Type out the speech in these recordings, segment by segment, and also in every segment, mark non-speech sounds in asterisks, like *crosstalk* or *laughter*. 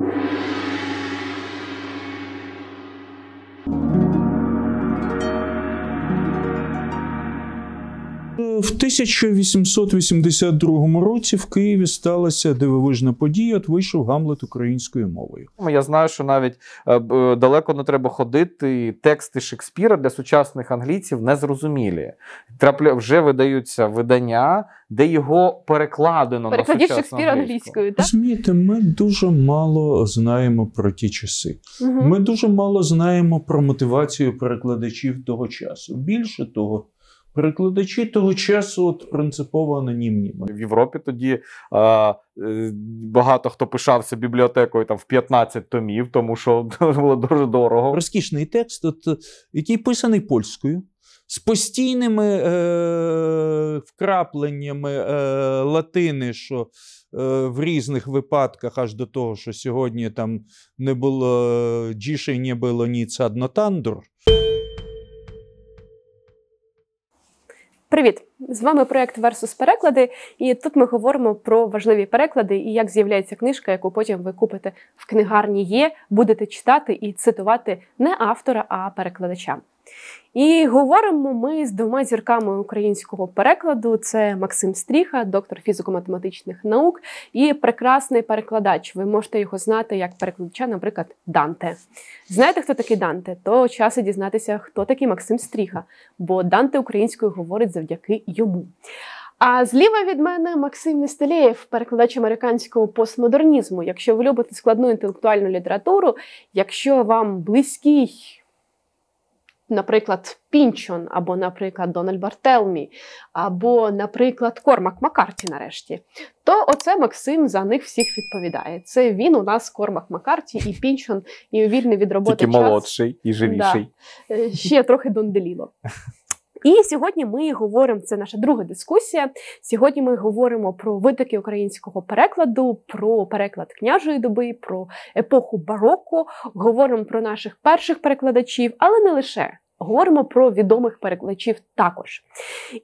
you В 1882 році в Києві сталася дивовижна подія. От вийшов Гамлет українською мовою. Ну, я знаю, що навіть е, е, далеко не треба ходити. Тексти Шекспіра для сучасних англійців незрозумілі. Трапля вже видаються видання, де його перекладено Перекладі на сучасну Шекспіра англійською. так? Змієте, ми дуже мало знаємо про ті часи. Угу. Ми дуже мало знаємо про мотивацію перекладачів того часу. Більше того. Перекладачі того часу от принципово анонімні в Європі. Тоді а, е, багато хто пишався бібліотекою там в 15 томів, тому що *laughs* було дуже дорого. Розкішний текст, от, який писаний польською. З постійними е, вкрапленнями е, латини, що е, в різних випадках, аж до того, що сьогодні там не було е, дішення було ніц однотандр. Привіт! З вами проект Версус переклади, і тут ми говоримо про важливі переклади і як з'являється книжка, яку потім ви купите в книгарні. Є будете читати і цитувати не автора, а перекладача. І говоримо ми з двома зірками українського перекладу: це Максим Стріха, доктор фізико-математичних наук і прекрасний перекладач. Ви можете його знати як перекладача, наприклад, Данте. Знаєте, хто такий Данте? То час і дізнатися, хто такий Максим Стріха, бо Данте українською говорить завдяки йому. А зліва від мене Максим Нестелєєв, перекладач американського постмодернізму. Якщо ви любите складну інтелектуальну літературу, якщо вам близький наприклад, Пінчон, або, наприклад, Дональд Бартелмі, або, наприклад, Кормак Маккарті нарешті, то оце Максим за них всіх відповідає. Це він у нас Кормак Маккарті і Пінчон, і вільний від роботи Тільки час. молодший і живіший. Да. Е, ще трохи донделіло. *laughs* І сьогодні ми говоримо. Це наша друга дискусія. Сьогодні ми говоримо про витоки українського перекладу, про переклад княжої доби, про епоху бароко. Говоримо про наших перших перекладачів, але не лише. Говоримо про відомих перекладачів також.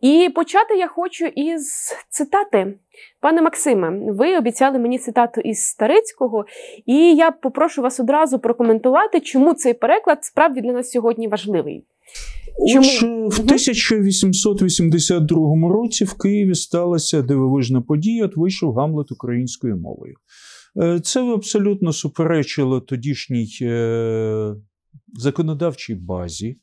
І почати я хочу із цитати. Пане Максиме, ви обіцяли мені цитату із Старицького, і я попрошу вас одразу прокоментувати, чому цей переклад справді для нас сьогодні важливий. Чому? В 1882 році в Києві сталася дивовижна подія, от вийшов Гамлет українською мовою. Е, це абсолютно суперечило тодішній е, законодавчій базі, е,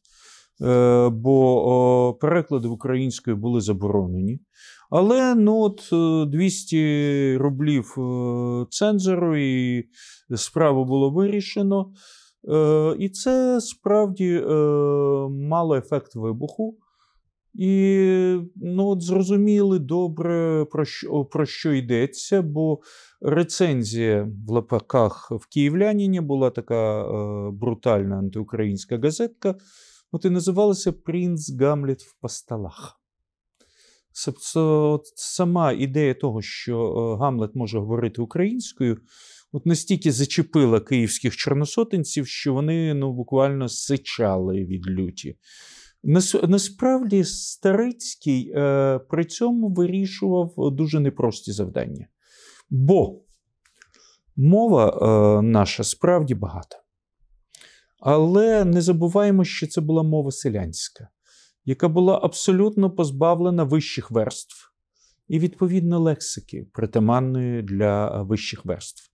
бо переклади української були заборонені. Але ну от 200 рублів цензору, і справу було вирішено. Е, і це справді е, мало ефект вибуху. І ну, от зрозуміли добре, про що про що йдеться, бо рецензія в лапаках в Київляніні була така е, брутальна антиукраїнська газетка, от і називалася Принц Гамлет в посталах. Тобто, от сама ідея того, що е, Гамлет може говорити українською, от настільки зачепила київських чорносотенців, що вони ну, буквально сичали від люті. Насправді, Старицький е, при цьому вирішував дуже непрості завдання. Бо мова е, наша справді багата. Але не забуваємо, що це була мова селянська, яка була абсолютно позбавлена вищих верств і, відповідно, лексики, притаманної для е, вищих верств.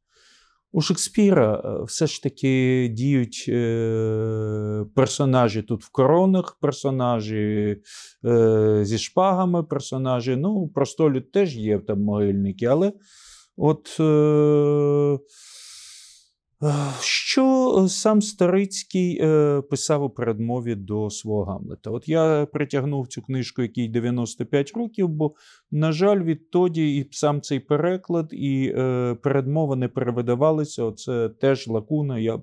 У Шекспіра е, все ж таки діють е, персонажі тут в коронах, персонажі е, зі шпагами, персонажі. Ну, простолюд теж є там могильники, але от. Що е, сам Старицький е, писав у передмові до свого Гамлета? От я притягнув цю книжку, якій 95 років, бо, на жаль, відтоді і сам цей переклад, і е, передмова не перевидавалися. Оце теж лакуна. Я б,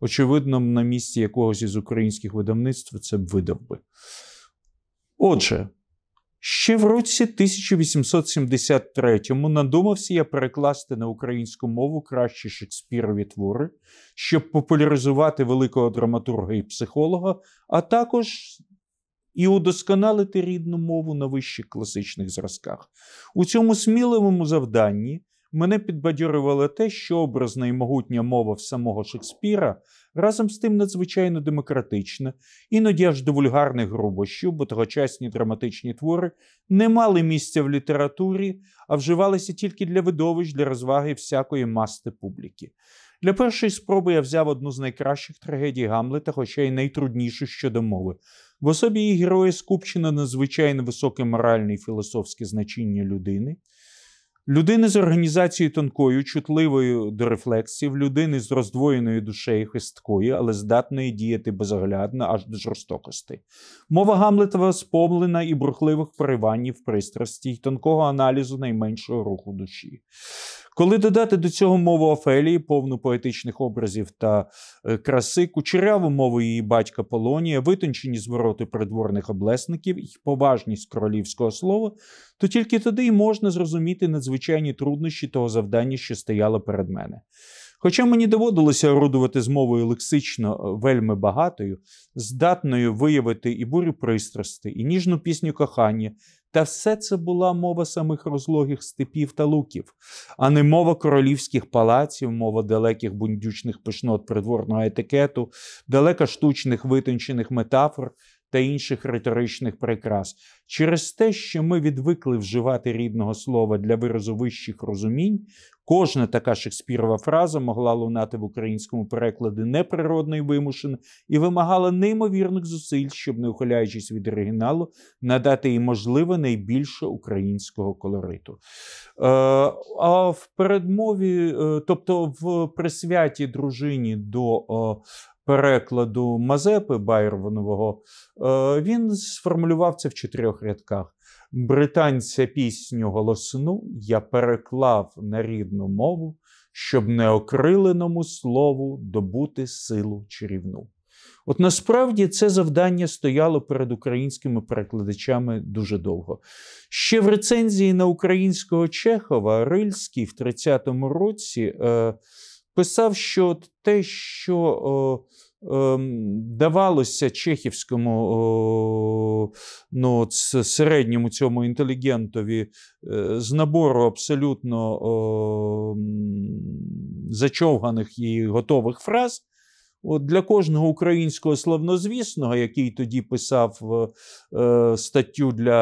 очевидно, на місці якогось із українських видавництв це б видав би. Отже, Ще в році 1873-му надумався я перекласти на українську мову кращі Шекспірові твори, щоб популяризувати великого драматурга і психолога, а також і удосконалити рідну мову на вищих класичних зразках. У цьому сміливому завданні Мене підбадьорювало те, що образна і могутня мова в самого Шекспіра разом з тим надзвичайно демократична, іноді аж до вульгарних грубощів, бо тогочасні драматичні твори не мали місця в літературі, а вживалися тільки для видовищ, для розваги всякої масти публіки. Для першої спроби я взяв одну з найкращих трагедій Гамлета, хоча й найтруднішу щодо мови. В особі її героя скупчено надзвичайно високе моральне і філософське значення людини людини з організацією тонкою, чутливою до рефлексів, людини з роздвоєною душею хисткою, але здатної діяти безоглядно аж до жорстокості. Мова Гамлетова спомлена і брухливих пориванів пристрасті, і тонкого аналізу найменшого руху душі. Коли додати до цього мову Офелії, повну поетичних образів та е, краси, кучеряву мову її батька Полонія, витончені звороти придворних облесників і поважність королівського слова, то тільки тоді й можна зрозуміти надзвичайні труднощі того завдання, що стояло перед мене. Хоча мені доводилося орудувати з мовою лексично е, вельми багатою, здатною виявити і бурю пристрасти, і ніжну пісню кохання, та все це була мова самих розлогих степів та луків, а не мова королівських палаців, мова далеких бундючних пишнот придворного етикету, далека штучних витончених метафор та інших риторичних прикрас, через те, що ми відвикли вживати рідного слова для виразу вищих розумінь, кожна така шекспірова фраза могла лунати в українському перекладі неприродно і вимушено і вимагала неймовірних зусиль, щоб, не ухиляючись від оригіналу, надати їй можливо найбільше українського колориту. Е, а в передмові, е, тобто в присвяті дружині до е, перекладу Мазепи Байронового, е, він сформулював це в чотирьох рядках. Британця пісню голосну я переклав на рідну мову, щоб неокриленому слову добути силу чарівну. От насправді це завдання стояло перед українськими перекладачами дуже довго. Ще в рецензії на українського Чехова Рильський в 30-му році. Е, писав, що те, що ем, давалося чехівському ну, середньому цьому інтелігентові е, з набору абсолютно зачовганих і готових фраз, От Для кожного українського славнозвісного, який тоді писав е, е статтю для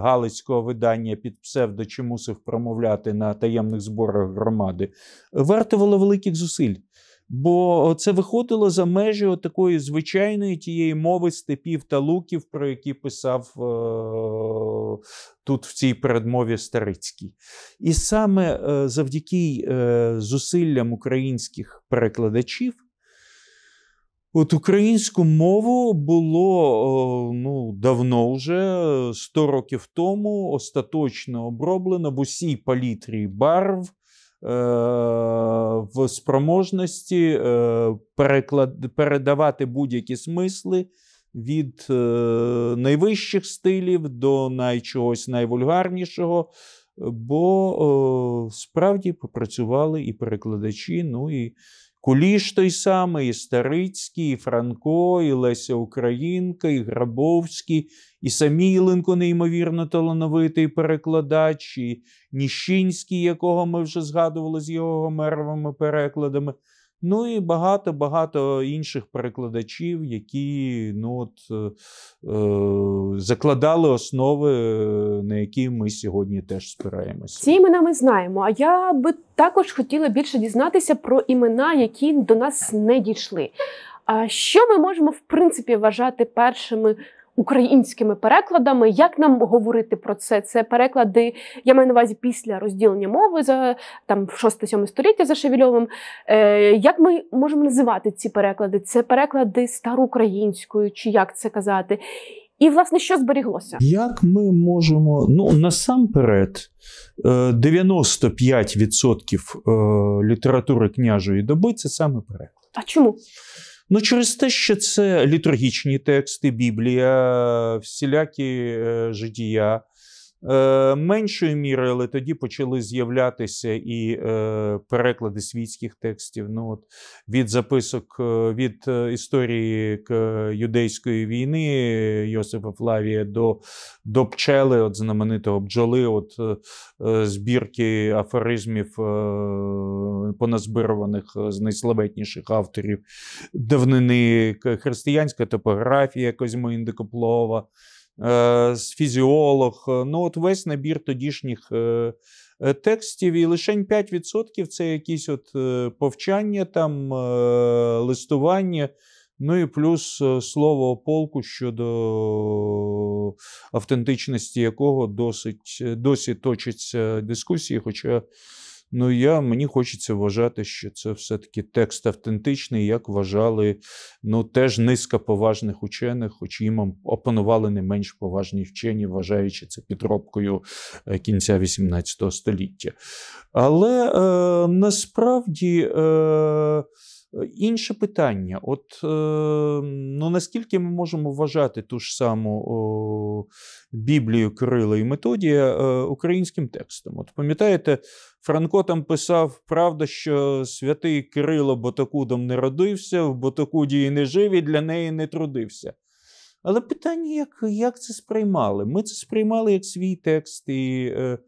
Галицького видання під псевдо чи мусив промовляти на таємних зборах громади, вартувало великих зусиль. Бо це виходило за межі такої звичайної тієї мови степів та луків, про які писав е, тут в цій передмові Старицький. І саме е, завдяки е, зусиллям українських перекладачів. От українську мову було ну, давно вже 100 років тому остаточно оброблено в усій палітрі барв е, в спроможності е, передавати будь-які смисли від е, найвищих стилів до найчогось найвульгарнішого. Бо справді попрацювали і перекладачі, ну і Куліш той самий, і Старицький, і Франко, і Леся Українка, і Грабовський, і Саміленко неймовірно талановитий перекладач, і Ніщинський, якого ми вже згадували з його мервими перекладами. Ну і багато-багато інших перекладачів, які ну, от, е, закладали основи, е, на які ми сьогодні теж спираємося. Ці імена ми знаємо. А я би також хотіла більше дізнатися про імена, які до нас не дійшли. А що ми можемо в принципі вважати першими? українськими перекладами. Як нам говорити про це? Це переклади, я маю на увазі після розділення мови за там 6-7 століття за Шевільовим. Е, Як ми можемо називати ці переклади? Це переклади староукраїнською, чи як це казати? І, власне, що зберіглося? Як ми можемо ну насамперед 95% е, е, літератури княжої доби це саме переклад. А чому? Ну, через те, що це літургічні тексти, Біблія, всілякі е, життя. Е, меншою мірою, але тоді почали з'являтися і е, переклади світських текстів. Ну, от, Від записок е, від історії юдейської війни Йосифа Флавія до до пчели, от знаменитого бджоли, от збірки афоризмів е, поназбированих з найславетніших авторів давнини християнська топографія Козьмо Індикоплова. Е, фізіолог. Е, ну, от весь набір тодішніх е, текстів, і лише 5% це якісь от повчання, там, листування. Ну і плюс слово полку щодо автентичності якого досить досі точаться дискусії. Хоча Ну, я, мені хочеться вважати, що це все-таки текст автентичний, як вважали ну, теж низка поважних учених, хоч їм опанували не менш поважні вчені, вважаючи це підробкою е, кінця XVIII століття. Але е, насправді. Е, Інше питання: от е, ну наскільки ми можемо вважати ту ж саму о, Біблію Кирила і Методія о, е, українським текстом? От пам'ятаєте, Франко там писав правда, що святий Кирило Ботокудом не родився, в Ботокуді і не жив, і для неї не трудився. Але питання, як як це сприймали? Ми це сприймали як свій текст. і... Е,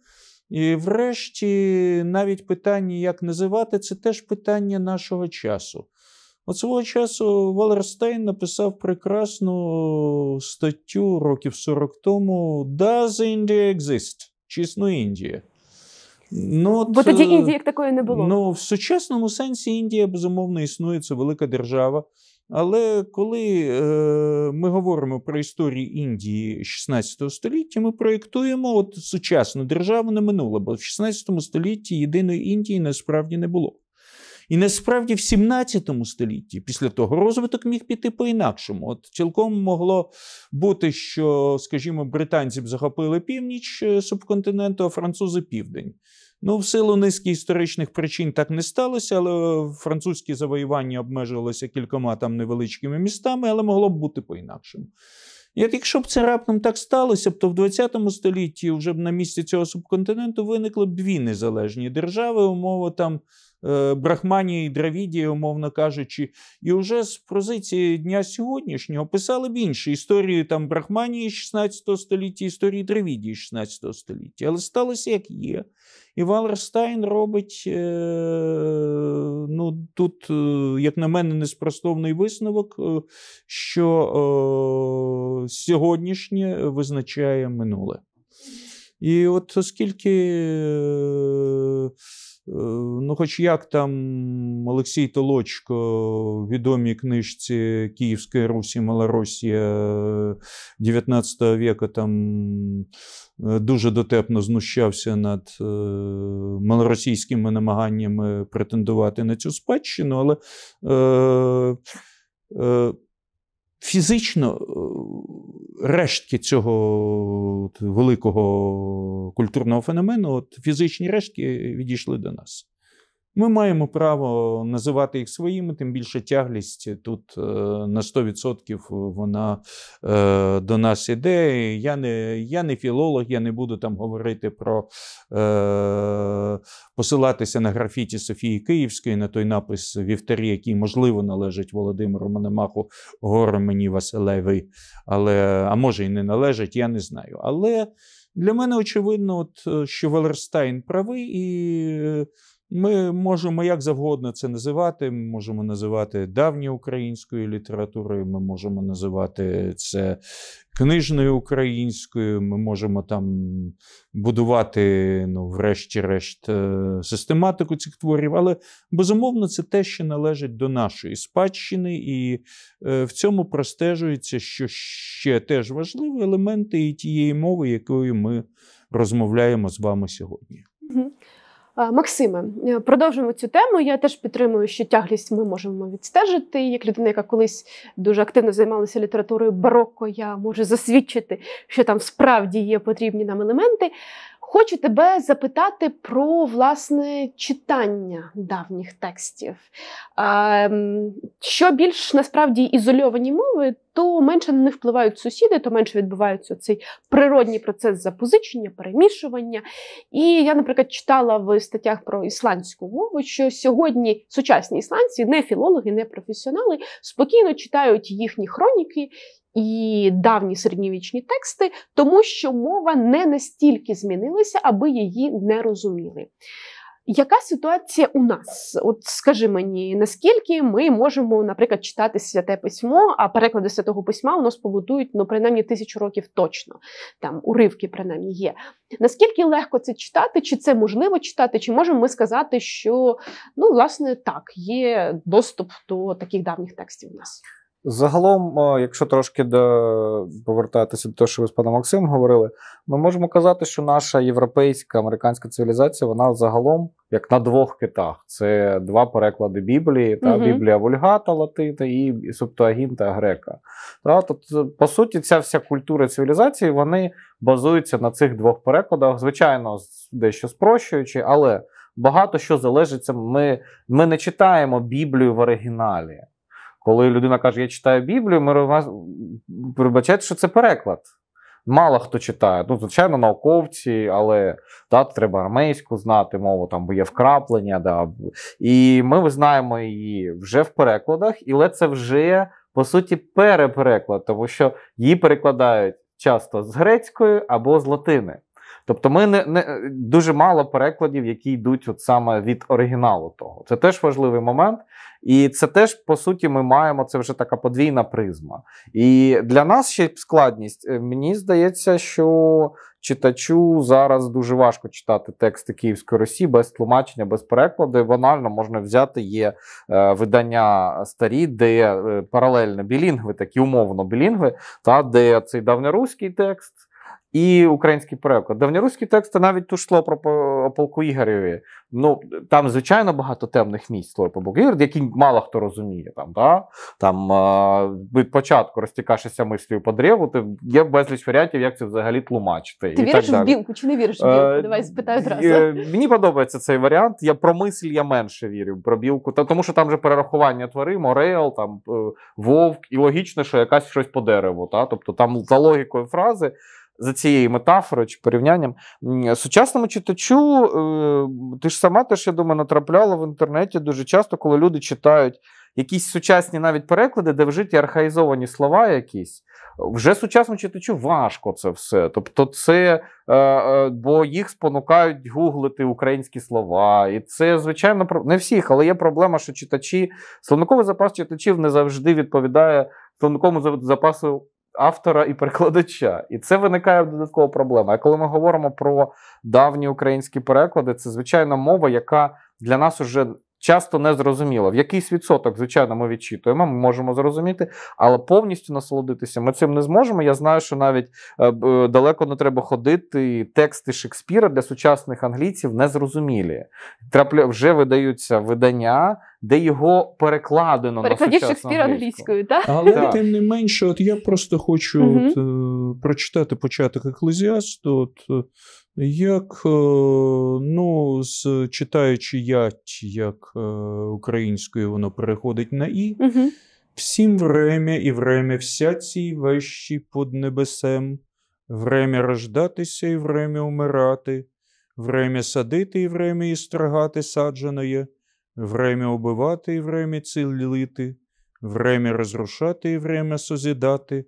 і врешті, навіть питання, як називати, це теж питання нашого часу. От свого часу Валерстейн написав прекрасну статтю років 40 тому Does India Exist? Чи існує Індія? Ну, Бо тоді е, Індії як такої не було. Ну, В сучасному сенсі Індія, безумовно, існує, це велика держава. Але коли е, ми говоримо про історію Індії 16 століття, ми проєктуємо от сучасну державу на минуле, бо в 16 столітті єдиної Індії насправді не було. І насправді в 17 столітті після того розвиток міг піти по-інакшому. От цілком могло бути, що, скажімо, британці б захопили північ е, субконтиненту, а французи південь. Ну, в силу низки історичних причин так не сталося, але е, французькі завоювання обмежилося кількома там невеличкими містами, але могло б бути по-інакшому. Якщо б це раптом так сталося, то в 20 столітті вже б на місці цього субконтиненту виникли б дві незалежні держави, умови там Е, Брахманії і Дравідія, умовно кажучи, і вже з позиції дня сьогоднішнього писали б інші історії там Брахманії 16 століття, історії Дравідії 16 століття. Але сталося як є. І Валерстайн робить е, ну, тут, е, як на мене, неспростовний висновок, що сьогоднішнє визначає минуле. І от оскільки. Е, ну, хоч як там Олексій Толочко в відомій книжці Київська Русі, Малоросія 19 віка там е, дуже дотепно знущався над е, малоросійськими намаганнями претендувати на цю спадщину, але. Е, е, фізично е, рештки цього великого культурного феномену, от фізичні рештки відійшли до нас. Ми маємо право називати їх своїми, тим більше тяглість тут е, на 100% вона е, до нас іде. Я не я не філолог, я не буду там говорити про е, посилатися на графіті Софії Київської, на той напис Вівтарі, який, можливо, належить Володимиру Мономаху, горе мені Василевий, але, а може і не належить, я не знаю. Але для мене очевидно, от, що Валерстайн правий і. Ми можемо як завгодно це називати. Ми можемо називати українською літературою, ми можемо називати це книжною українською, ми можемо там будувати, ну, врешті-решт, е, систематику цих творів. Але безумовно, це те, що належить до нашої спадщини, і е, в цьому простежується, що ще теж важливі елементи і тієї мови, якою ми розмовляємо з вами сьогодні. Е, Максиме, е, продовжуємо цю тему. Я теж підтримую, що тяглість ми можемо відстежити. Як людина, яка колись дуже активно займалася літературою барокко, я можу засвідчити, що там справді є потрібні нам елементи. Хочу тебе запитати про власне читання давніх текстів. Ем, що більш насправді ізольовані мови, то менше на них впливають сусіди, то менше відбувається цей природній процес запозичення, перемішування. І я, наприклад, читала в статтях про ісландську мову, що сьогодні сучасні ісландці, не філологи, не професіонали, спокійно читають їхні хроніки і давні середньовічні тексти, тому що мова не настільки змінилася, аби її не розуміли. Яка ситуація у нас? От скажи мені, наскільки ми можемо, наприклад, читати святе письмо, а переклади святого письма у нас побудують ну, принаймні тисячу років точно, там уривки принаймні є. Наскільки легко це читати, чи це можливо читати, чи можемо ми сказати, що ну, власне так, є доступ до таких давніх текстів у нас? Загалом, е, якщо трошки до повертатися до того, що ви з паном Максимом говорили, ми можемо казати, що наша європейська американська цивілізація, вона загалом як на двох китах: це два переклади Біблії, та угу. Біблія Вульгата, Латина і Септуагінта Грека. Та, тобто, по суті, ця вся культура цивілізації вони базуються на цих двох перекладах, звичайно, дещо спрощуючи, але багато що залежить. Ми, ми не читаємо Біблію в оригіналі. Коли людина каже, я читаю Біблію, ми вибачають, що це переклад. Мало хто читає. Ну, звичайно, науковці, але да, треба армейську знати, мову там бо є вкраплення. Да. І ми визнаємо її вже в перекладах, і це вже по суті перепереклад, тому що її перекладають часто з грецької або з латини. Тобто, ми не, не дуже мало перекладів, які йдуть от саме від оригіналу того. Це теж важливий момент, і це теж по суті ми маємо це вже така подвійна призма. І для нас ще складність. Е, мені здається, що читачу зараз дуже важко читати тексти Київської Русі без тлумачення, без перекладу. банально можна взяти є е, видання старі, де е, паралельно білінгви, такі умовно білінгви, та де цей давньоруський текст і український переклад. Давньоруські тексти навіть тут йшло про полку Ігореві. Ну там звичайно багато темних місць слой по Ігор, які мало хто розуміє. Там да? там від початку розтікашися мислю по древу, то є безліч варіантів, як це взагалі тлумачити. Ти і віриш так в білку чи не віриш в е, білку? Давай спитаю одразу. Мені подобається цей варіант. Я про мисль я менше вірю про білку, тому що там вже перерахування твари, Морел, там е, вовк, і логічно, що якась щось по дереву. Та? Тобто там за логікою фрази за цією метафорою чи порівнянням. Сучасному читачу, е, ти ж сама теж, я думаю, натрапляла в інтернеті дуже часто, коли люди читають якісь сучасні навіть переклади, де вжиті архаїзовані слова якісь. Вже сучасному читачу важко це все. Тобто, це е, е, бо їх спонукають гуглити українські слова. І це, звичайно, не всіх, але є проблема, що читачі, словниковий запас читачів не завжди відповідає словниковому запасу автора і перекладача, і це виникає додаткова проблема. А коли ми говоримо про давні українські переклади, це звичайно мова, яка для нас уже часто не зрозуміло. В якийсь відсоток, звичайно, ми відчитуємо, ми можемо зрозуміти, але повністю насолодитися ми цим не зможемо. Я знаю, що навіть е, е, далеко не треба ходити. і Тексти Шекспіра для сучасних англійців незрозумілі. Трапля вже видаються видання. Де його перекладено Перекладі на Шекспіра англійською, так? але так. тим не менше, от я просто хочу угу. от, е, прочитати початок еклезіасту. От е, як е, ну, з читаючи ять, як е, українською воно переходить на і, угу. всім время і время вся ці вещі под небесем, время рождатися і время умирати, время садити і время істрагати саджаноє, время убивати і время цілити, время розрушати і время созідати.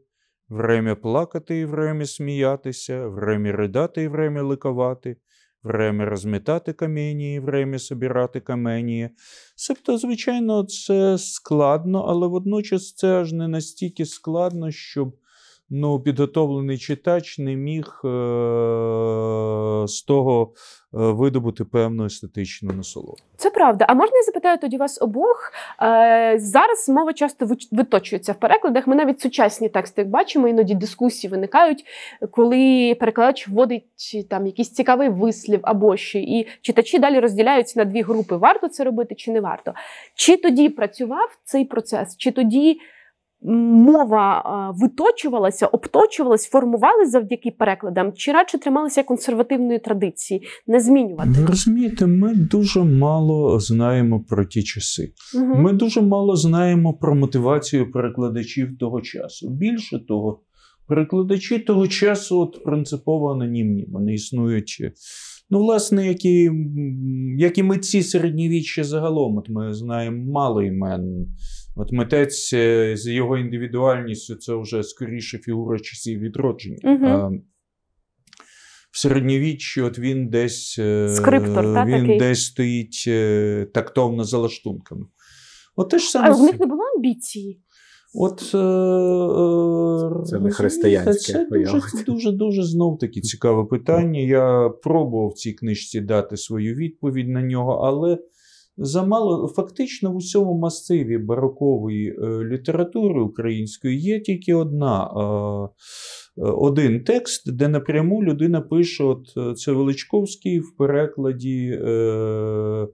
Время плакати і время сміятися, время ридати і время ликовати, время розмітати камені і время собирати камені. Себто, звичайно, це складно, але водночас це аж не настільки складно, щоб ну, підготовлений читач не міг е з того е, видобути певну естетичну насолоду. Це правда. А можна я запитаю тоді вас обох? Е зараз мова часто виточується в перекладах. Ми навіть сучасні тексти як бачимо, іноді дискусії виникають, коли перекладач вводить е, там якийсь цікавий вислів або ще, і читачі далі розділяються на дві групи: варто це робити чи не варто. Чи тоді працював цей процес, чи тоді мова виточувалася, обточувалась, формувалась завдяки перекладам, чи радше трималися консервативної традиції, не змінювати? Ви ну, розумієте, ми дуже мало знаємо про ті часи. Угу. Ми дуже мало знаємо про мотивацію перекладачів того часу. Більше того, перекладачі того часу от принципово анонімні, вони існують. Ну, власне, як і, як і митці середньовіччя загалом, от ми знаємо мало імен От митець е, з його індивідуальністю це вже скоріше фігура часів відродження. Угу. В середньовіччі от він десь е, Скриптор, та, він такий? десь стоїть е, тактовно за лаштунками. От те ж саме. А в них не було амбіції? От це не ну, християнське. Це дуже, дуже дуже знов таки цікаве питання. Я пробував в цій книжці дати свою відповідь на нього, але замало фактично в усьому масиві барокової е, літератури української є тільки одна е, один текст, де напряму людина пише: от е, це Величковський в перекладі, е, е,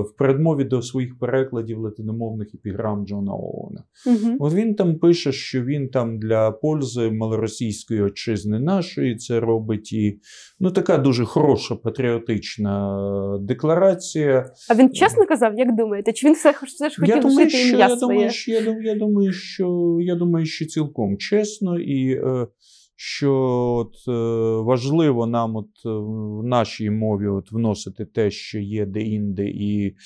в передмові до своїх перекладів латиномовних епіграм Джона Оуена. Угу. От він там пише, що він там для пользи малоросійської отчизни нашої це робить і ну така дуже хороша патріотична е, декларація. А він чесно казав, як думаєте? Чи він все все ж хотів я думаю, жити що, ім'я я своє? Думаю, що, я, я думаю, що я думаю, що цілком чесно і. Е, що от, е, важливо нам от, е, в нашій мові от, вносити те, що є де-інде і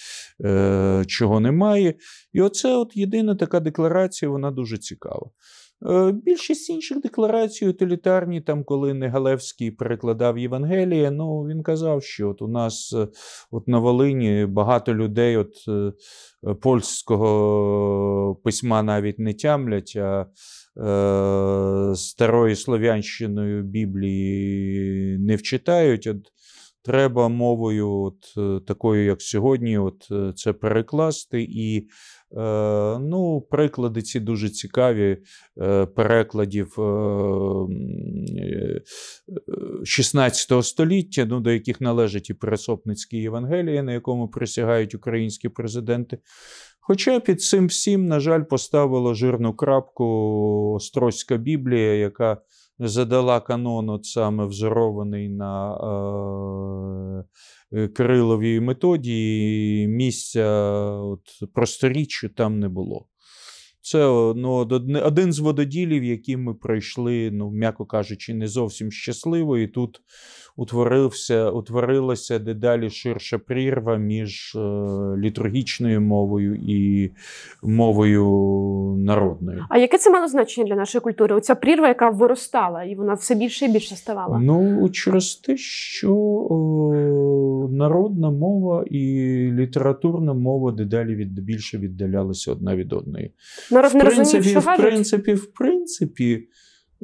е, чого немає. І оце от єдина така декларація, вона дуже цікава. Е, більшість інших декларацій утилітарні, там, коли Негалевський перекладав Євангеліє, ну, він казав, що от у нас от на Волині багато людей от, польського письма навіть не тямлять. а Е, старої Слов'янщиною Біблії не вчитають. От Треба мовою, от е, такою, як сьогодні, от е, це перекласти. І е, ну, приклади ці дуже цікаві е, перекладів е, 16 е, століття, ну, до яких належать і пересопницькі Євангелії, на якому присягають українські президенти. Хоча під цим всім, на жаль, поставила жирну крапку Острозька Біблія, яка задала канон, от саме взорований на е, е, Криловій методі, місця от, просторіччю там не було. Це ну, один з вододілів, які ми пройшли, ну, м'яко кажучи, не зовсім щасливо. І тут утворився, утворилася дедалі ширша прірва між е, літургічною мовою і мовою народною. А яке це мало значення для нашої культури? Оця прірва, яка виростала, і вона все більше і більше ставала? Ну, через те, що о, народна мова і літературна мова дедалі від більше віддалялися одна від одної народ ну, не розуміє, що в принципі, в принципі,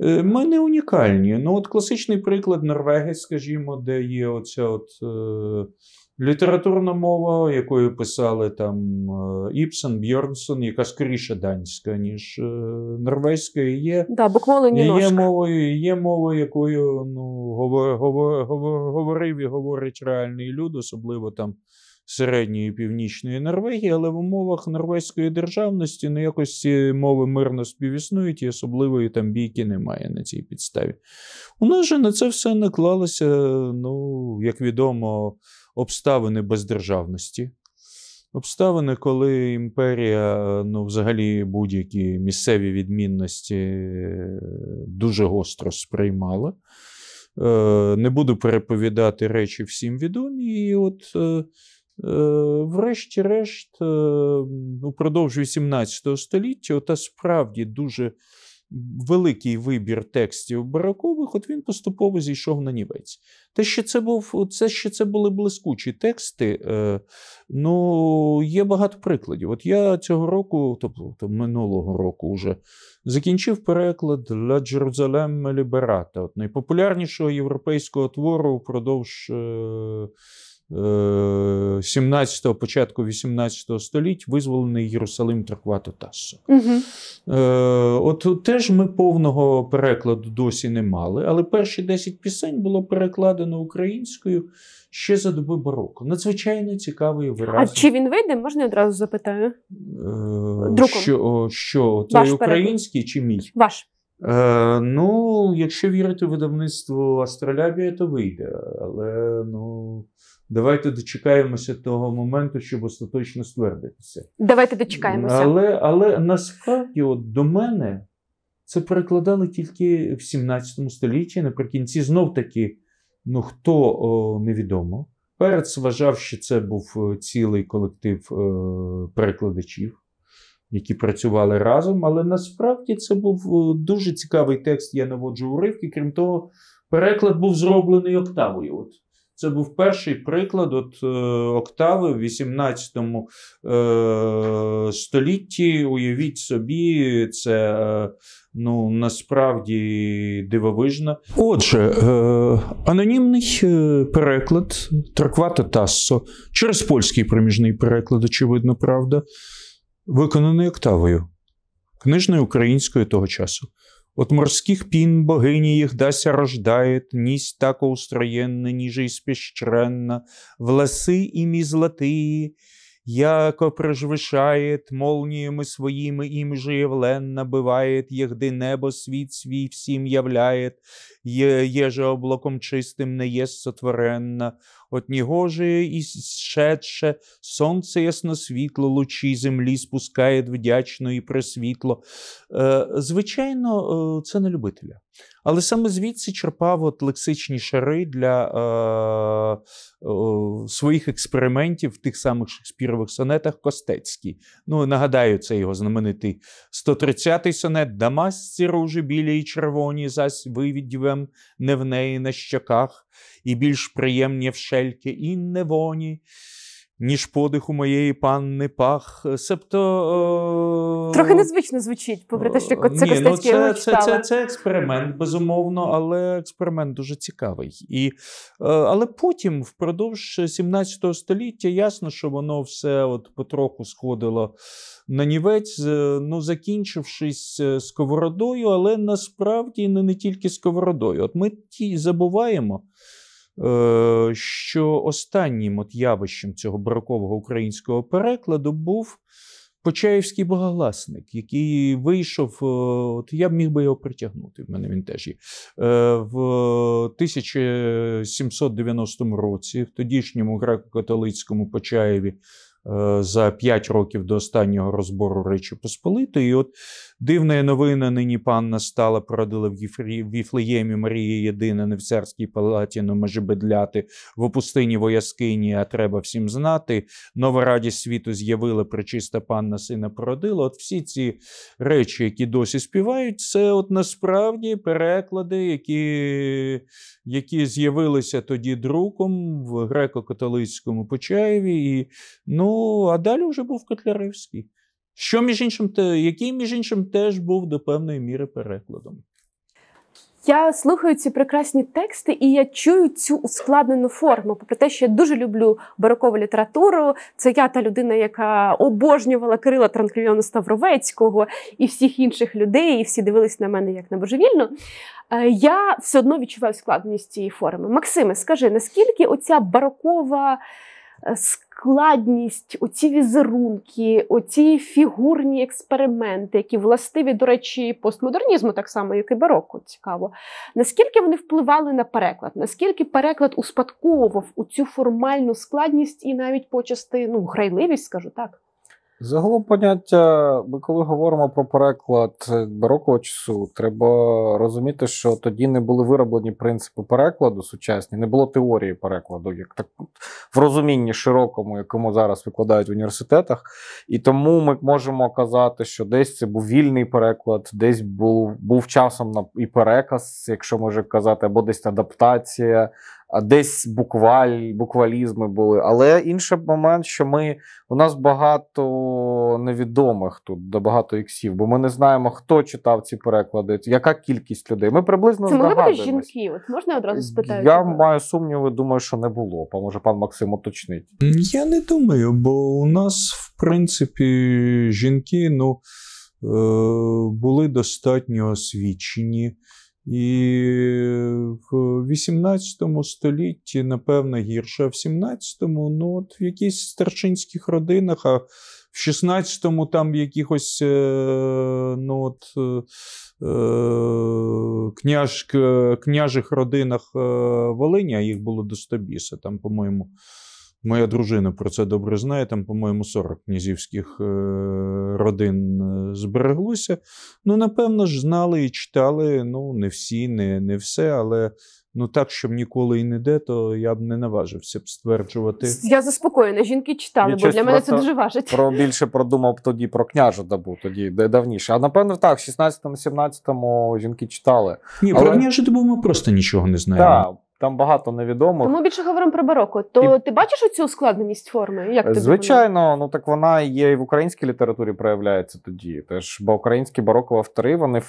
е, ми не унікальні. Ну, от класичний приклад Норвегії, скажімо, де є оця от е, літературна мова, якою писали там е, Іпсен, Бьорнсон, яка скоріше данська, ніж е, норвезька, і є да, і є мовою, є мовою, якою ну, говор, говор, говор, говорив і говорить реальний люд, особливо там середньої північної Норвегії, але в умовах норвезької державності ну якось ці мови мирно співіснують і особливої там бійки немає на цій підставі. У нас же на це все наклалося, ну, як відомо, обставини бездержавності. Обставини, коли імперія, ну, взагалі будь-які місцеві відмінності е, дуже гостро сприймала. Е, не буду переповідати речі всім відомі. І от е, Е, врешті-решт, е, упродовж 18 століття, та справді дуже великий вибір текстів баракових, от він поступово зійшов на нівець. Те, що це був, це ще це були блискучі тексти. Е, ну, є багато прикладів. От я цього року, тобто минулого року, вже закінчив переклад для Джерузалем Ліберата, от найпопулярнішого європейського твору впродовж. 17-го, е, початку 18 століття визволений Єрусалим Траквато Тассо. Угу. От теж ми повного перекладу досі не мали, але перші 10 пісень було перекладено українською ще за доби бароку. Надзвичайно цікавий вираз. А чи він вийде? Можна одразу запитаю? Е, Друком. Що, що той Ваш український переклад. чи мій? Ваш. Е, Ну, якщо вірити видавництву Астролябія, то вийде. Але ну. Давайте дочекаємося того моменту, щоб остаточно ствердитися. Давайте дочекаємося. Але але насправді, от до мене це перекладали тільки в 17 столітті, наприкінці знов таки, ну хто о, невідомо. Перець вважав, що це був е, цілий колектив е, перекладачів, які працювали разом. Але насправді це був е, дуже цікавий текст. Я наводжу уривки. Крім того, переклад був зроблений октавою. От це був перший приклад от, е, октави в 18 е, столітті. Уявіть собі, це е, ну, насправді дивовижно. Отже, е, анонімний е, переклад Тарквата Тассо через польський проміжний переклад, очевидно, правда, виконаний октавою книжною українською того часу. От морских пин богини их дася рождает, Нись так устроенна, ниже испещренно, Волосы ими золотые, яко прожвишает молніями своїми їм же явленно бывает, єгди небо світ свій всім являє, є, Еже облаком чистим не є сотворенна, от негоже ісшедше, сонце ясно світло, лучі землі спускає вдячно і пресвітло. Е, звичайно, е, це не любителя. Але саме звідси черпав от лексичні шари для е, е, своїх експериментів в тих самих Шекспірових сонетах Костецький. Ну, нагадаю, це його знаменитий 130-й сонет Дамасці ружі білі і червоні, зась вивідівем не в неї на щоках, і більш приємні в весельки і невоні, ніж подиху моєї панни пах. Е, себто... Е... Трохи незвично звучить, попри те, що е, це Ні, ну це, це, це, це експеримент, безумовно, але експеримент дуже цікавий. І, е, Але потім, впродовж 17 століття, ясно, що воно все от потроху сходило. На нівець, ну закінчившись сковородою, але насправді не, ну, не тільки сковородою. От ми ті забуваємо, Е, що останнім от явищем цього барокового українського перекладу був Почаївський богогласник, який вийшов, е, от я б міг би його притягнути, в мене він теж є, е, в 1790 році, в тодішньому греко-католицькому Почаєві. За 5 років до останнього розбору Речі Посполитої. І от Дивна новина нині панна стала, породила в в Іфлеємі Марії єдина, не в царській палаті но може бедляти, в опустині вояскині, а треба всім знати. Нова радість світу з'явила, причиста панна сина породила. От всі ці речі, які досі співають, це от насправді переклади, які які з'явилися тоді друком в греко-католицькому Почаєві. І, Ну, а далі вже був Котляревський. Що між іншим, який між іншим теж був до певної міри перекладом. Я слухаю ці прекрасні тексти, і я чую цю ускладнену форму. Попри те, що я дуже люблю барокову літературу. Це я та людина, яка обожнювала Кирила Транкліона Ставровецького і всіх інших людей, і всі дивились на мене як на божевільну. Е, я все одно відчуваю складність цієї форми. Максиме, скажи, наскільки оця барокова Е, складність, оці візерунки, оці фігурні експерименти, які властиві, до речі, постмодернізму, так само, як і бароку, цікаво. Наскільки вони впливали на переклад? Наскільки переклад успадковував у цю формальну складність і навіть почасти ну, грайливість, скажу так? Загалом поняття, ми коли говоримо про переклад е, барокового часу, треба розуміти, що тоді не були вироблені принципи перекладу сучасні, не було теорії перекладу, як так в розумінні широкому, якому зараз викладають в університетах. І тому ми можемо казати, що десь це був вільний переклад, десь був був часом на і переказ, якщо може казати, або десь адаптація десь букваль, буквалізми були. Але інший момент, що ми у нас багато невідомих тут, до багато іксів, бо ми не знаємо, хто читав ці переклади, яка кількість людей. Ми приблизно Це могли бути жінки. От можна одразу спитати? Я маю сумніви, думаю, що не було. Па може пан Максим уточнить? Я не думаю, бо у нас в принципі жінки ну. Е, були достатньо освічені, і в 18 столітті, напевно, гірше, а в 17-му, ну от в якісь старшинських родинах, а в 16-му там якихось е, ну от, е, е, княж, княжих родинах Волині, а їх було до Стобіса, там, по-моєму. Моя дружина про це добре знає. Там, по-моєму, 40 князівських е, родин е, збереглося. Ну, напевно ж, знали і читали. Ну, не всі, не не все, але ну так, щоб ніколи і не де, то я б не наважився б стверджувати. Я заспокоєна. Жінки читали, бо для мене це дуже важить. Про більше продумав тоді про княжу добу, тоді де давніше. А напевно, так, в 16-17 жінки читали. Ні, але... про княжу добу ми просто нічого не знаємо. Так. Там багато невідомо. Тому більше говоримо про бароко. То і... ти бачиш оцю складеність форми? Як ти Звичайно, думає? ну так вона є і в українській літературі проявляється тоді. Теж бо українські барокові автори вони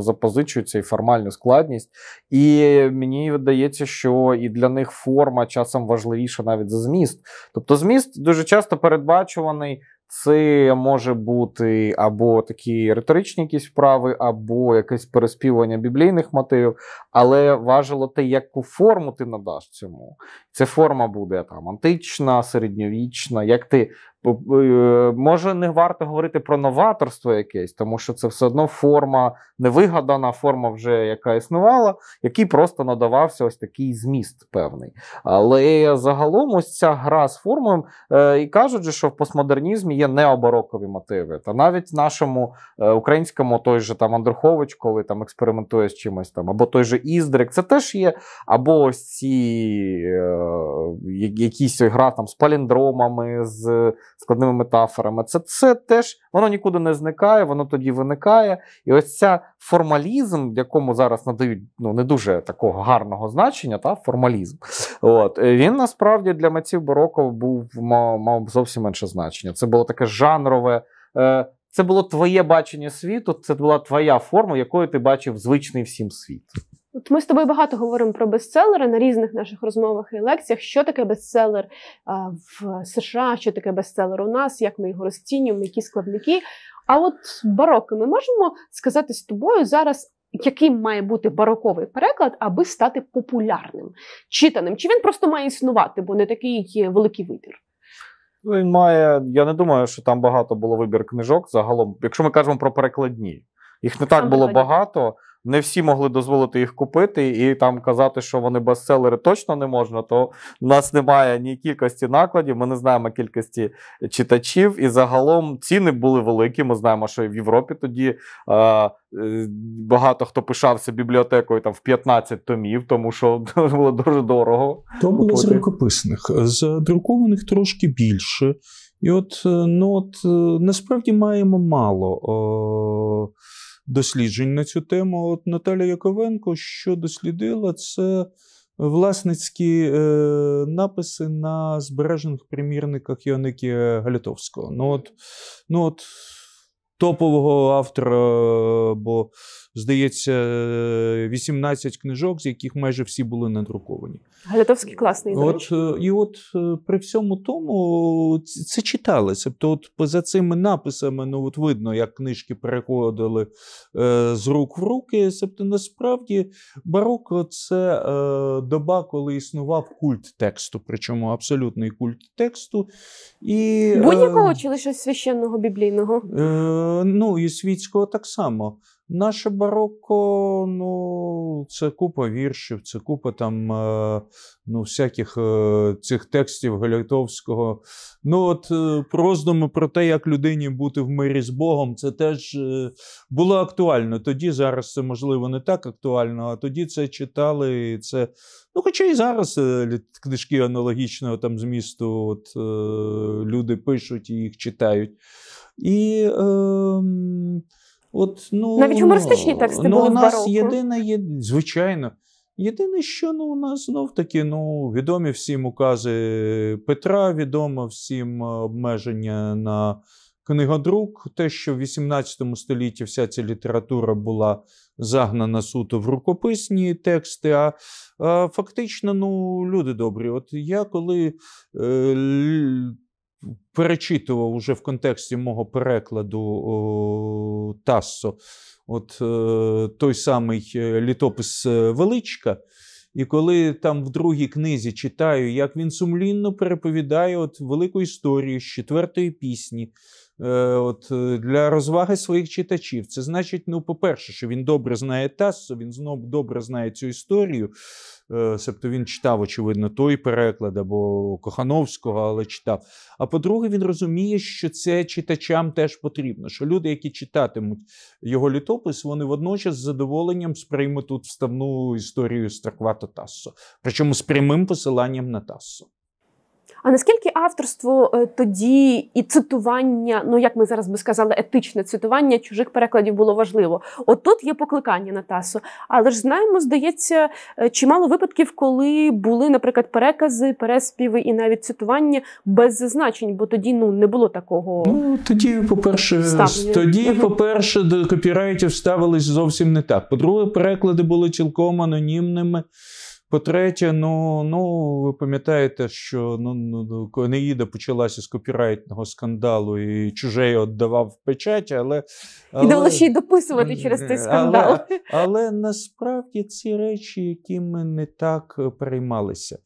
запозичуються і формальну складність. І мені видається, що і для них форма часом важливіша навіть за зміст. Тобто, зміст дуже часто передбачуваний це може бути або такі риторичні якісь вправи, або якесь переспівування біблійних мотивів, але важило те, яку форму ти надаш цьому. Це форма буде там антична, середньовічна, як ти Е, може, не варто говорити про новаторство якесь, тому що це все одно форма, невигадана форма, вже яка існувала, який просто надавався ось такий зміст певний. Але загалом ось ця гра з формою е, і кажуть, що в постмодернізмі є необорокові мотиви. Та навіть нашому е, українському той же там Андрухович, коли там експериментує з чимось там, або той же Іздрик, це теж є, або ось ці якісь гра там з паліндромами. з складними метафорами. Це це теж воно нікуди не зникає, воно тоді виникає. І ось ця формалізм, якому зараз надають ну, не дуже такого гарного значення, та формалізм. От е, він насправді для митців бароко був мав, мав зовсім менше значення. Це було таке жанрове. Е, це було твоє бачення світу, це була твоя форма, якою ти бачив звичний всім світ. От ми з тобою багато говоримо про бестселери на різних наших розмовах і лекціях. Що таке бестселер в США, що таке бестселер у нас, як ми його розцінюємо, які складники. А от бароки ми можемо сказати з тобою зараз, яким має бути бароковий переклад, аби стати популярним, читаним? Чи він просто має існувати, бо не такий великий вибір? Він має. Я не думаю, що там багато було вибір книжок. Загалом, якщо ми кажемо про перекладні, їх не так було багато не всі могли дозволити їх купити, і там казати, що вони бестселери точно не можна. То в нас немає ні кількості накладів, ми не знаємо кількості читачів. І загалом ціни були великі. Ми знаємо, що в Європі тоді е, е, багато хто пишався бібліотекою там в 15 томів, тому що *laughs* було дуже дорого. То було з рукописних, з друкованих трошки більше. І от е, ну от е, насправді маємо мало. Е- досліджень на цю тему. От Наталя Яковенко, що дослідила, це власницькі е, написи на збережених примірниках Йоники Галітовського. Ну от, ну от Топового автора, бо, здається, 18 книжок, з яких майже всі були надруковані. Галятовський е, класний. От, е, І от е, при всьому тому це читалося. Тобто, от за цими написами, ну от видно, як книжки переходили е, з рук в руки. Тобто, насправді бароко це е, доба, коли існував культ тексту, причому абсолютний культ тексту. І, Будь-якого е, чи лише священного біблійного? Е, Ну і світського так само. Наше бароко, ну, це купа віршів, це купа там е, ну, всяких е, цих текстів Галятовського. Ну, от е, роздуми про те, як людині бути в мирі з Богом, це теж було актуально. Тоді зараз це можливо не так актуально, а тоді це читали. І це... Ну, хоча і зараз книжки аналогічного там змісту, от люди пишуть і їх читають. І... Е, От, ну, Навіть ну, гумористичні тексти ну, були У нас єдине, є, звичайно. Єдине, що ну, у нас знов таки ну, відомі всім укази Петра, відомо всім обмеження на книгодрук. Те, що в 18 столітті вся ця література була загнана суто в рукописні тексти. А, а фактично, ну, люди добрі. От я коли е, перечитував уже в контексті мого перекладу о, Тассо от о, е, той самий е, літопис е, Величка. І коли там в другій книзі читаю, як він сумлінно переповідає от велику історію з четвертої пісні, Е, от, е, Для розваги своїх читачів. Це значить, ну, по-перше, що він добре знає Тассо, він знов добре знає цю історію. Е, себто він читав, очевидно, той переклад або Кохановського, але читав. А по-друге, він розуміє, що це читачам теж потрібно. Що люди, які читатимуть його літопис, вони водночас з задоволенням сприймуть тут вставну історію Страквато Тассо, причому з прямим посиланням на Тассо. А наскільки авторство е, тоді і цитування, ну як ми зараз би сказали, етичне цитування чужих перекладів було важливо? От тут є покликання на тасу, але ж знаємо, здається, е, чимало випадків, коли були, наприклад, перекази, переспіви і навіть цитування без зазначень, бо тоді ну не було такого. Ну тоді, по-перше, ставлення. тоді, по-перше, до копірайтів ставились зовсім не так. По-друге, переклади були цілком анонімними. По-третє, ну ну ви пам'ятаєте, що ну, ну, ну Конеїда почалася з копірайтного скандалу і чужей віддавав печаті, але, але і дало ще й дописувати через цей скандал. Але, але, але насправді ці речі, які ми не так переймалися.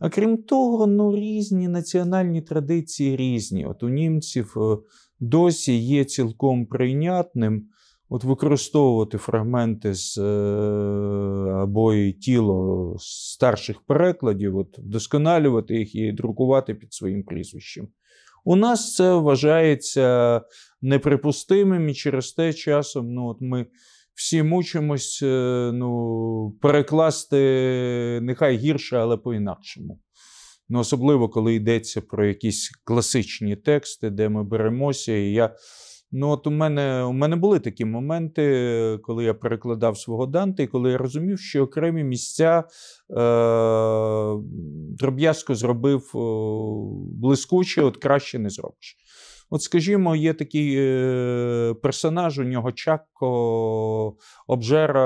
А крім того, ну різні національні традиції різні. От у німців е, досі є цілком прийнятним. От використовувати фрагменти з е, або і тіло старших перекладів, от вдосконалювати їх і друкувати під своїм прізвищем. У нас це вважається неприпустимим і через те часом ну, от ми всі мучимось е, ну, перекласти нехай гірше, але по-інакшому. Ну, Особливо, коли йдеться про якісь класичні тексти, де ми беремося. і я... Ну, от у мене у мене були такі моменти, коли я перекладав свого Данте, і коли я розумів, що окремі місця е, дроб'язко зробив блискуче, от краще не зробиш. От, скажімо, є такий е, персонаж, у нього Чакко Обжера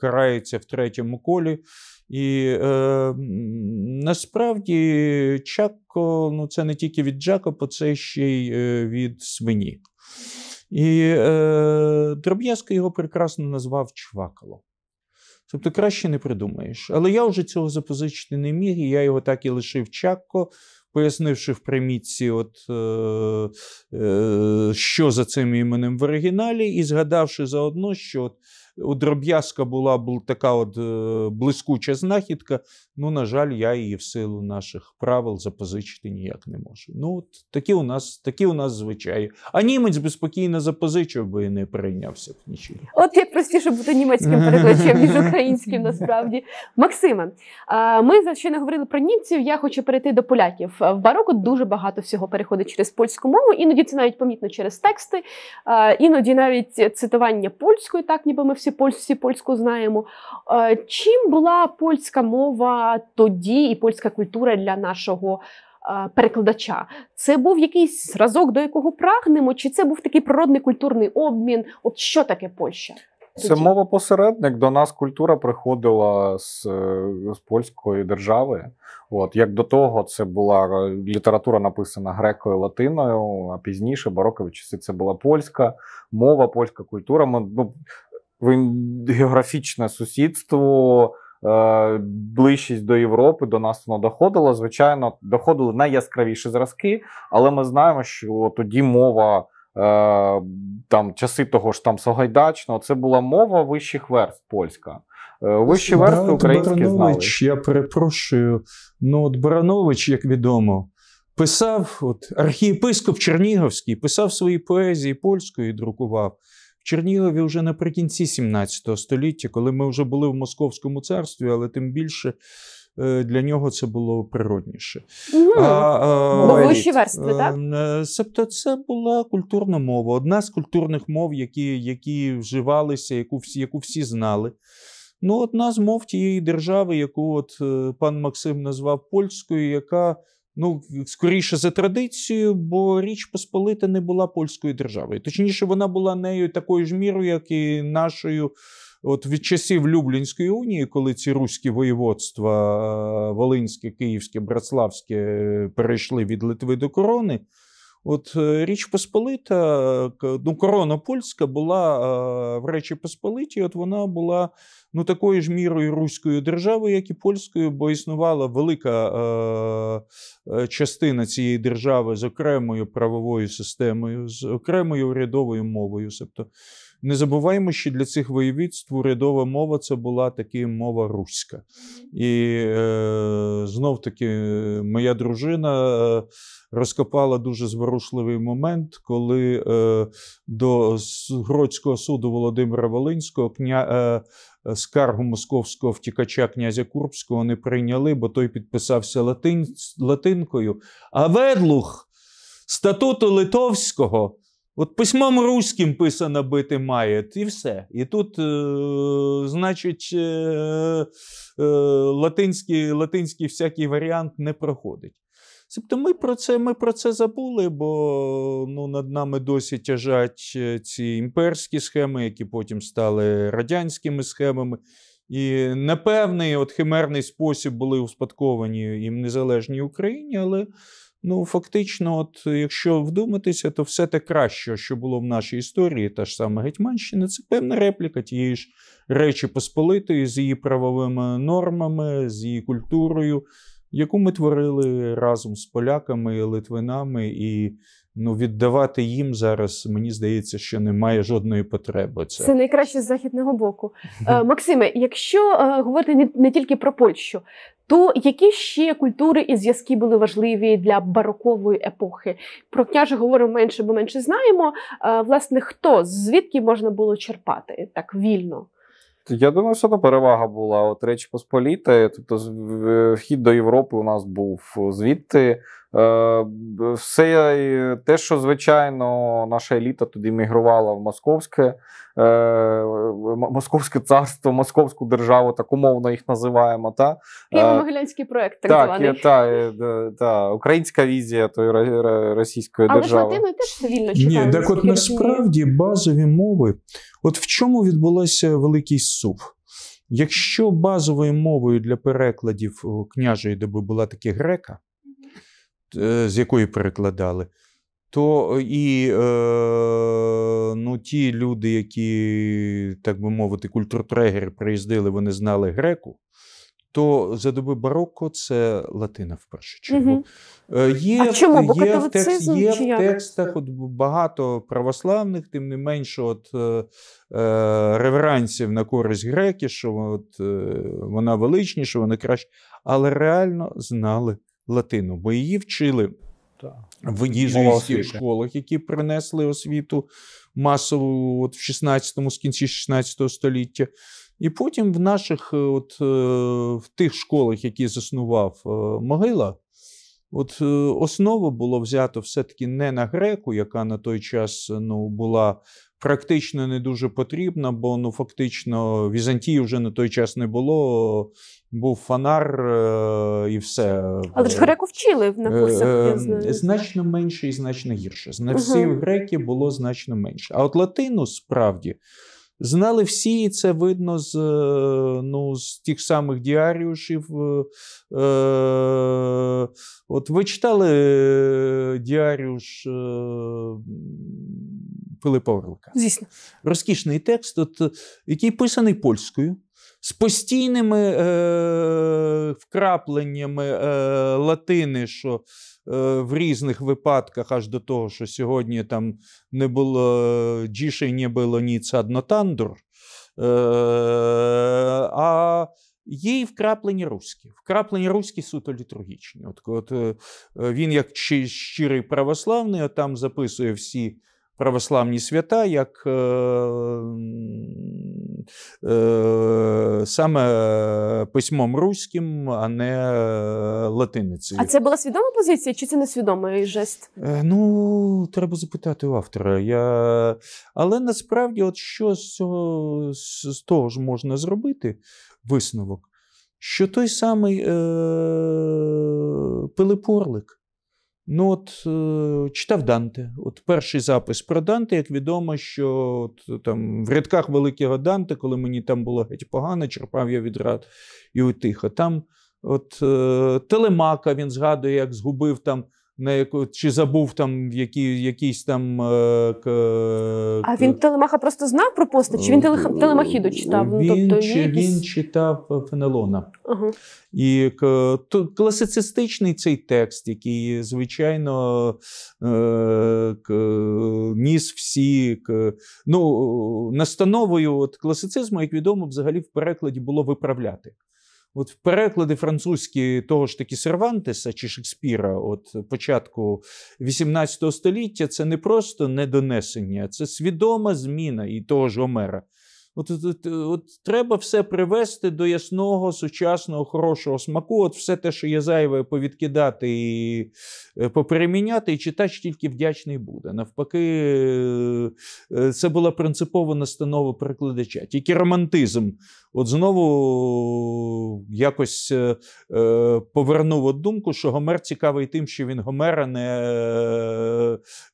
карається в третьому колі. І е, насправді Чакко, ну це не тільки від Джакопо, це ще й е, від свині. І е, Дроб'язко його прекрасно назвав Чвакало. Тобто краще не придумаєш. Але я вже цього запозичити не міг, і я його так і лишив Чакко, пояснивши в примітці, от, е, е, що за цим іменем в оригіналі, і згадавши заодно, що. от у Дроб'язка була така от е, блискуча знахідка. Ну, на жаль, я її в силу наших правил запозичити ніяк не можу. Ну, от такі у нас такі у нас звичаї. А німець би спокійно запозичив би і не прийнявся б нічого. От як простіше бути німецьким перекладачем ніж українським, насправді. Максиме, ми ще не говорили про німців. Я хочу перейти до поляків. В бароко дуже багато всього переходить через польську мову. Іноді це навіть помітно через тексти, іноді навіть цитування польською, так ніби ми всі польську, всі польську знаємо. Чим була польська мова? тоді і польська культура для нашого. Е, перекладача це був якийсь зразок, до якого прагнемо, чи це був такий природний культурний обмін? От що таке Польща? Тоді? Це мова посередник. До нас культура приходила з з польської держави. От як до того, це була е, література написана грекою латиною, а пізніше барокові часи це була польська мова, польська культура. Ми, ну, географічне сусідство. Е, ближчість до Європи, до нас воно доходило. Звичайно, доходили найяскравіші зразки, але ми знаємо, що тоді мова. Е, там часи того ж там Сагайдачного, це була мова вищих верст польська. Е, вищі верст українські Баранович, знали. Я перепрошую. Ну от Баранович, як відомо, писав от архієпископ Чернігівський, писав свої поезії польською і друкував в Чернігові вже наприкінці 17 століття, коли ми вже були в Московському царстві, але тим більше. Е, для нього це було природніше. mm е, вищі верстви, так? Е, себто це була культурна мова, одна з культурних мов, які які вживалися, яку всі яку всі знали. Ну, Одна з мов тієї держави, яку от пан Максим назвав польською, яка Ну, скоріше за традицією, бо Річ Посполита не була польською державою. Точніше, вона була нею такою ж мірою, як і нашою, от від часів Люблінської унії, коли ці руські воєводства е, Волинське, Київське, Братславське е, перейшли від Литви до корони. От е, Річ Посполита, е, ну, корона польська була е, в Речі Посполиті, от вона була ну, такою ж мірою Руською державою, як і польською, бо існувала велика е, частина цієї держави з окремою правовою системою, з окремою урядовою мовою. Тобто не забуваємо, що для цих воєвідств урядова мова це була таки мова руська. І е, знов таки моя дружина е, розкопала дуже зворушливий момент, коли е, до Гродського суду Володимира Волинського кня. Е, Скаргу московського втікача князя Курбського не прийняли, бо той підписався латин, латинкою. А ведлух статуту Литовського От письмом руським писано бити має, і все. І тут, е, значить, е, е, латинський латинський всякий варіант не проходить. Тобто ми про це ми про це забули, бо ну, над нами досі тяжать ці імперські схеми, які потім стали радянськими схемами. І на от химерний спосіб були успадковані і в незалежній Україні, але Ну, фактично, от якщо вдуматися, то все те краще, що було в нашій історії, та ж саме Гетьманщина, це певна репліка тієї ж речі Посполитої з її правовими нормами, з її культурою, яку ми творили разом з поляками, литвинами, і ну, віддавати їм зараз, мені здається, що немає жодної потреби. Це Це найкраще з західного боку. *laughs* Е, Максиме, якщо е, говорити не, не тільки про Польщу, то які ще культури і зв'язки були важливі для барокової епохи? Про княжа говоримо менше, бо менше знаємо. Е, власне, хто звідки можна було черпати так вільно? Я думаю, що то перевага була. От Речі Посполіти, тобто вхід до Європи у нас був звідти. Е, все те, що звичайно наша еліта туди мігрувала в московське е, московське царство, московську державу, так умовно їх називаємо. Та е, могилянський проект, так, так званий. Та, та, та, українська візія тої російської Але держави. Але ж латиною теж цивільно. Ні, так от насправді базові мови. От в чому відбулася великий сув? Якщо базовою мовою для перекладів княжої доби була таки грека. Е, з якої перекладали, то е, і е, ну, ті люди, які, так би мовити, культуртрегери приїздили, вони знали греку. То за доби барокко це латина в першу чергу. Е, є, а чому? Бо є в текст, є в текстах от, багато православних, тим не менше, от е, реверансів на користь греки, що от, е, вона величніша, вона краще, але реально знали латину, бо її вчили в їжі школах, які принесли освіту масову от в 16-му, з кінці 16 століття. І потім в наших е, от, е, в тих школах, які заснував е, могила, от основу було взято все-таки не на греку, яка на той час ну, була практично не дуже потрібна, бо ну фактично Візантії вже на той час не було. Був фанар е, і все. Але ж греку вчили на курсах. Е, я ем, знаю. Значно менше і значно гірше. На всі угу. греки було значно менше. А от Латину справді. Знали всі, і це видно з е, ну, з тих самих діаріушів. Е, От ви читали діаріуш Пилипа Орлика. Звісно. Розкішний текст, от, е, який писаний польською, з постійними е, вкрапленнями е, латини, що е, в різних випадках, аж до того, що сьогодні там не було джішей, не було ніц однотандор. Е, а Є і вкраплені руські. Вкраплені руські суто літургічні. От, от е, Він, як щирий православний, от там записує всі православні свята, як е, е, саме письмом руським, а не е, латиницею. А це була свідома позиція, чи це несвідомий жест? Ну, треба запитати у автора. Я... Але насправді, от що з, цього, з того ж можна зробити висновок, що той самий е... Пилип Орлик, Ну, от е, читав Данте. От перший запис про Данте, як відомо, що от, там в рядках великого Данте, коли мені там було геть погано, черпав я відрад і утихо. Там от е, Телемака він згадує, як згубив там на яку чи забув там які, якийсь там. Е, к, А він Телемаха просто знав про пости, чи він е, телех- Телемахіду читав? Ну, він, тобто, чи, якісь- він читав е, Фенелона. Ага. І к- то класицистичний цей текст, який, звичайно, е, к- ніс всі. к- Ну, е, настановою от класицизму, як відомо, взагалі в перекладі було виправляти. От в переклади французькі того ж таки Сервантеса чи Шекспіра, от початку XVIII століття, це не просто недонесення, це свідома зміна і того ж Омера. От, от, от, от треба все привести до ясного, сучасного, хорошого смаку. От все те, що є зайве, повідкидати і е, попереміняти, і читач тільки вдячний буде. Навпаки, е, е, це була принципова настанова перекладача. Тільки романтизм. От знову якось е, повернув от думку, що Гомер цікавий тим, що він Гомер, а не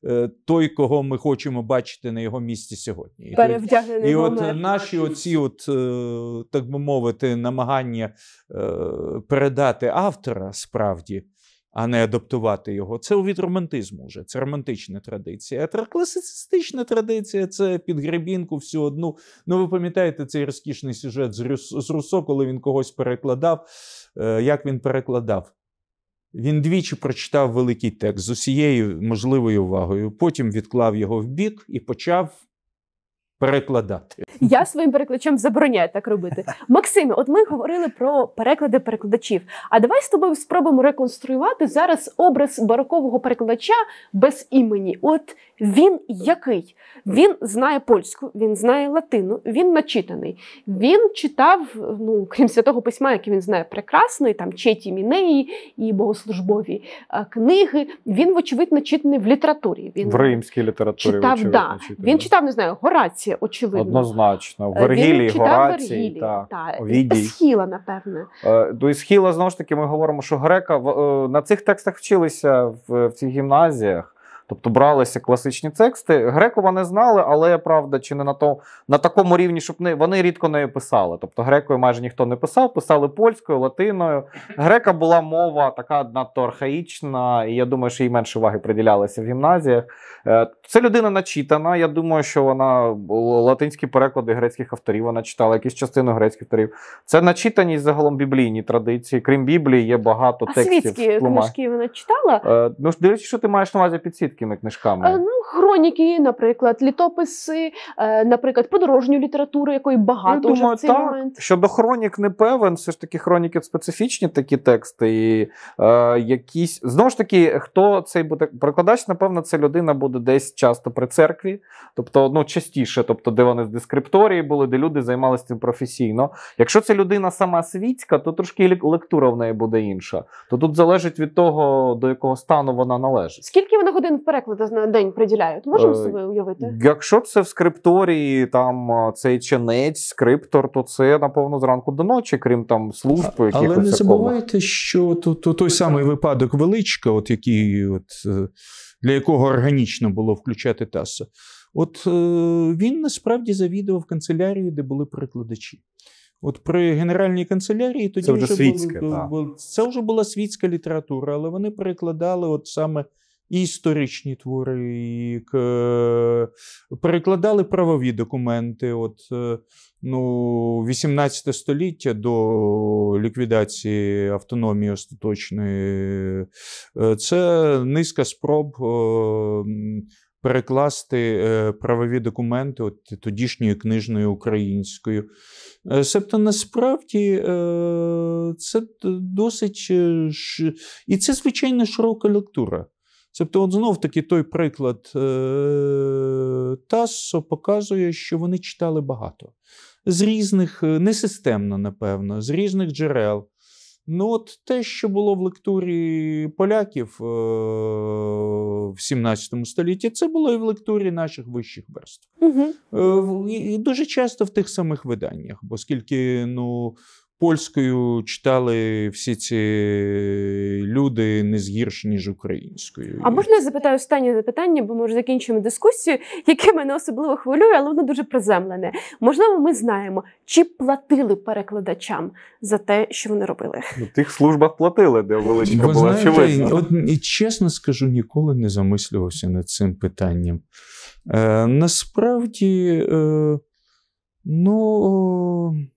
е, той, кого ми хочемо бачити на його місці сьогодні. Перевдягнений Гомер наші оці, от, е, так би мовити, намагання е, передати автора справді, а не адаптувати його, це від романтизму вже, це романтична традиція. А класицистична традиція це під підгребінку всю одну. Ну, ви пам'ятаєте цей розкішний сюжет з Руссо, коли він когось перекладав. Е, як він перекладав? Він двічі прочитав великий текст з усією можливою увагою. Потім відклав його в бік і почав перекладати. Я своїм перекладачам забороняю так робити. Максиме, от ми говорили про переклади перекладачів. А давай з тобою спробуємо реконструювати зараз образ барокового перекладача без імені. От він який? Він знає польську, він знає латину, він начитаний. Він читав, ну крім святого письма, яке він знає прекрасно, і там Четі Мінеї і богослужбові книги. Він, вочевидь, начитаний в літературі. Він в римській літературі читав, очевидь, да. Він читав, не знаю, Горація, очевидно. Однозначно, е, Вергілій, Горацій, так, та, Овідій. Есхіла, напевне. Е, до схіла знову ж таки, ми говоримо, що грека е, на цих текстах вчилися в, в цих гімназіях. Тобто бралися класичні тексти. Греку вони знали, але правда, чи не на то на такому рівні, щоб не вони рідко нею писали. Тобто грекою майже ніхто не писав, писали польською, латиною. Грека була мова така надто архаїчна, і я думаю, що їй менше уваги приділялися в гімназіях. Е, це людина начитана. Я думаю, що вона латинські переклади грецьких авторів вона читала, якісь частину грецьких авторів. Це начитаність загалом біблійні традиції. Крім Біблії, є багато а текстів. Світські книжки вона читала? Е, ну дивлячись, що ти маєш на увазі підсвітки такими книжками? Е, ну, хроніки, наприклад, літописи, е, наприклад, подорожню літературу, якої багато Я вже думаю, в цей так. момент. Щодо хронік не певен, все ж таки хроніки специфічні такі тексти. і е, якісь Знову ж таки, хто цей буде прикладач? напевно, це людина буде десь часто при церкві, тобто ну частіше, тобто де вони з дескрипторії були, де люди займалися цим професійно. Якщо це людина сама світська, то трошки лектура в неї буде інша. То тут залежить від того, до якого стану вона належить. Скільки вона годин перекладу на день приділяє? розділяють. Можемо е, собі уявити? Якщо це в скрипторії, там цей чинець, скриптор, то це напевно зранку до ночі, крім там служб, якихось. Але не забувайте, що то, то той самий випадок величка, от який от е, для якого органічно було включати таса. От е, він насправді завідував канцелярію, де були перекладачі. От при генеральній канцелярії тоді це вже, вже світська, були, та. це вже була світська література, але вони перекладали от саме і історичні твори, і е, перекладали правові документи. От, е, ну, 18 століття до ліквідації автономії остаточної, е, це низка спроб. Перекласти правові документи от тодішньою книжною українською. Себто насправді це досить і це звичайно широка лектура. Тобто, от знов таки той приклад е, Тассо показує, що вони читали багато. З різних, е, несистемно, напевно, з різних джерел. Ну, от те, що було в лектурі поляків е, в 17 столітті, це було і в лектурі наших вищих верств. Угу. І Дуже часто в тих самих виданнях, оскільки ну, Польською читали всі ці люди не згірше, ніж українською. А можна я запитаю останнє запитання, бо ми вже закінчуємо дискусію, яке мене особливо хвилює, але воно дуже приземлене. Можливо, ми знаємо, чи платили перекладачам за те, що вони робили. У ну, тих службах платили, де величка Ви була очевидно. От і чесно скажу, ніколи не замислювався над цим питанням. Е, Насправді, е, ну.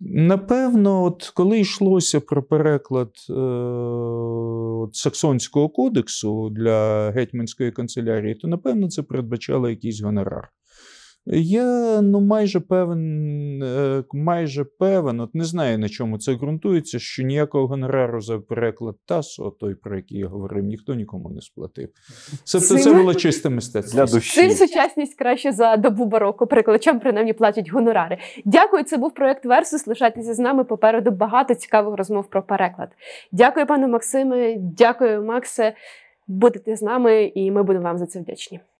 Напевно, от коли йшлося про переклад е, Саксонського кодексу для гетьманської канцелярії, то напевно це передбачало якийсь гонорар. Я ну майже певен, е, майже певен, от не знаю на чому це ґрунтується, що ніякого гонорару за переклад ТАСО, той про який я говорив, ніхто нікому не сплатив. Це це, це було чисте мистецтво. Для душі. Цим сучасність краще за добу бароку Перекладачам принаймні платять гонорари. Дякую, це був проект Версус. Лишайтеся з нами. Попереду багато цікавих розмов про переклад. Дякую, пане Максиме. Дякую, Максе. Будете з нами, і ми будемо вам за це вдячні.